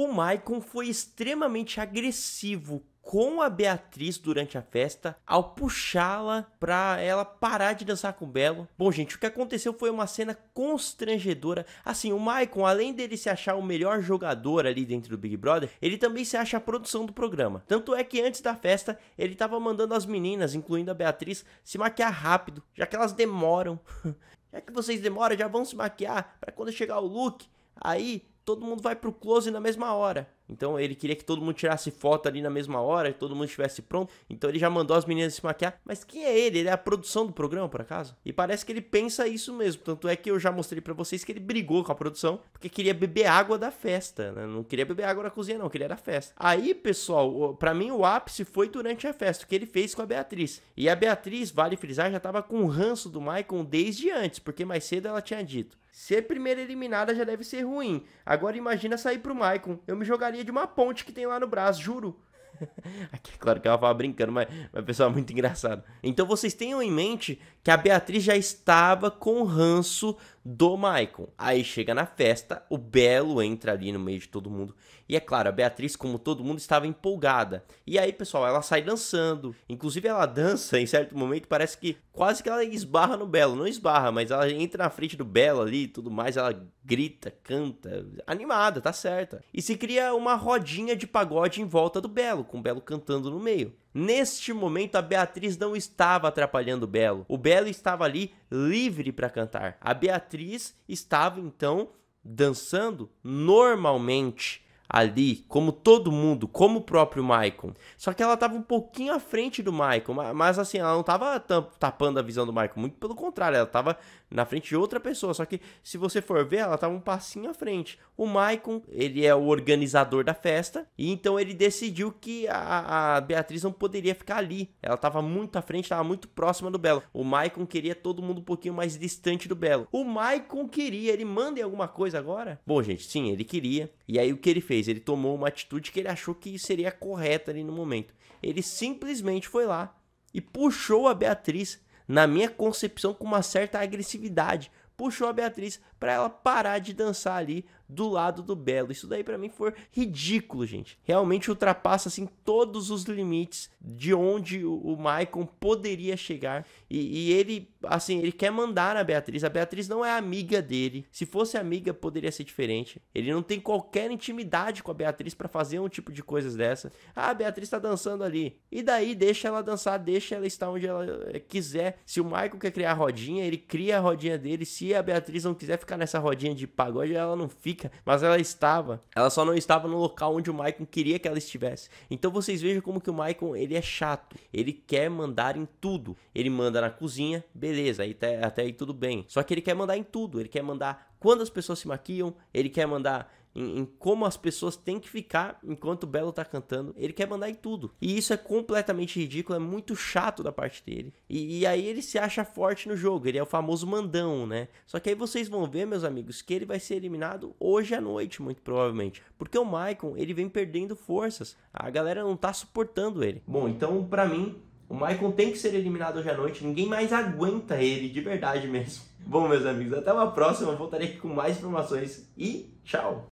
O Maicon foi extremamente agressivo com a Beatriz durante a festa ao puxá-la para ela parar de dançar com o Belo. Bom, gente, o que aconteceu foi uma cena constrangedora. Assim, o Maicon, além dele se achar o melhor jogador ali dentro do Big Brother, ele também se acha a produção do programa. Tanto é que antes da festa, ele tava mandando as meninas, incluindo a Beatriz, se maquiar rápido, já que elas demoram. já que vocês demoram, já vão se maquiar para quando chegar o look, aí todo mundo vai pro close na mesma hora. Então ele queria que todo mundo tirasse foto ali na mesma hora, que todo mundo estivesse pronto. Então ele já mandou as meninas se maquiar. Mas quem é ele? Ele é a produção do programa, por acaso? E parece que ele pensa isso mesmo. Tanto é que eu já mostrei para vocês que ele brigou com a produção porque queria beber água da festa, né? Não queria beber água na cozinha, não, queria da festa. Aí, pessoal, para mim o ápice foi durante a festa, que ele fez com a Beatriz. E a Beatriz, vale frisar, já tava com o ranço do Michael desde antes, porque mais cedo ela tinha dito. Ser primeira eliminada já deve ser ruim. Agora imagina sair pro Maicon. Eu me jogaria de uma ponte que tem lá no braço, juro. Aqui, claro que ela fala brincando, mas, mas pessoal, é muito engraçado. Então vocês tenham em mente que a Beatriz já estava com ranço do Maicon. Aí chega na festa, o Belo entra ali no meio de todo mundo. E é claro, a Beatriz, como todo mundo, estava empolgada. E aí, pessoal, ela sai dançando. Inclusive, ela dança em certo momento, parece que quase que ela esbarra no Belo. Não esbarra, mas ela entra na frente do Belo ali e tudo mais. Ela grita, canta, animada, tá certa. E se cria uma rodinha de pagode em volta do Belo, com o Belo cantando no meio. Neste momento, a Beatriz não estava atrapalhando o Belo. O Belo estava ali livre para cantar. A Beatriz estava então dançando normalmente ali, como todo mundo, como o próprio Maicon. Só que ela estava um pouquinho à frente do Maicon, mas assim, ela não estava tapando a visão do Maicon, muito pelo contrário, ela estava na frente de outra pessoa. Só que se você for ver, ela estava um passinho à frente. O Maicon, ele é o organizador da festa, e então ele decidiu que a, a Beatriz não poderia ficar ali. Ela estava muito à frente, estava muito próxima do Belo. O Maicon queria todo mundo um pouquinho mais distante do Belo. O Maicon queria, ele manda em alguma coisa agora? Bom, gente, sim, ele queria. E aí o que ele fez? fez, ele tomou uma atitude que ele achou que seria correta ali no momento. Ele simplesmente foi lá e puxou a Beatriz, na minha concepção, com uma certa agressividade. Puxou a Beatriz para ela parar de dançar ali, do lado do Belo. Isso daí para mim foi ridículo, gente. Realmente ultrapassa assim todos os limites de onde o Maicon poderia chegar. E, e, ele, assim, ele quer mandar na Beatriz. A Beatriz não é amiga dele. Se fosse amiga, poderia ser diferente. Ele não tem qualquer intimidade com a Beatriz para fazer um tipo de coisas dessa. Ah, a Beatriz tá dançando ali. E daí deixa ela dançar, deixa ela estar onde ela eh, quiser. Se o Maicon quer criar a rodinha, ele cria a rodinha dele. Se a Beatriz não quiser ficar nessa rodinha de pagode, ela não fica mas ela estava. Ela só não estava no local onde o Maicon queria que ela estivesse. Então vocês vejam como que o Maicon, ele é chato. Ele quer mandar em tudo. Ele manda na cozinha, beleza, aí até aí tudo bem. Só que ele quer mandar em tudo. Ele quer mandar quando as pessoas se maquiam, ele quer mandar em, em como as pessoas têm que ficar enquanto o Belo tá cantando. Ele quer mandar em tudo. E isso é completamente ridículo, é muito chato da parte dele. E, e aí ele se acha forte no jogo, ele é o famoso mandão, né? Só que aí vocês vão ver, meus amigos, que ele vai ser eliminado hoje à noite, muito provavelmente. Porque o Maicon, ele vem perdendo forças. A galera não tá suportando ele. Bom, então para mim, o Maicon tem que ser eliminado hoje à noite. Ninguém mais aguenta ele, de verdade mesmo. Bom, meus amigos, até uma próxima. Eu voltarei aqui com mais informações e tchau!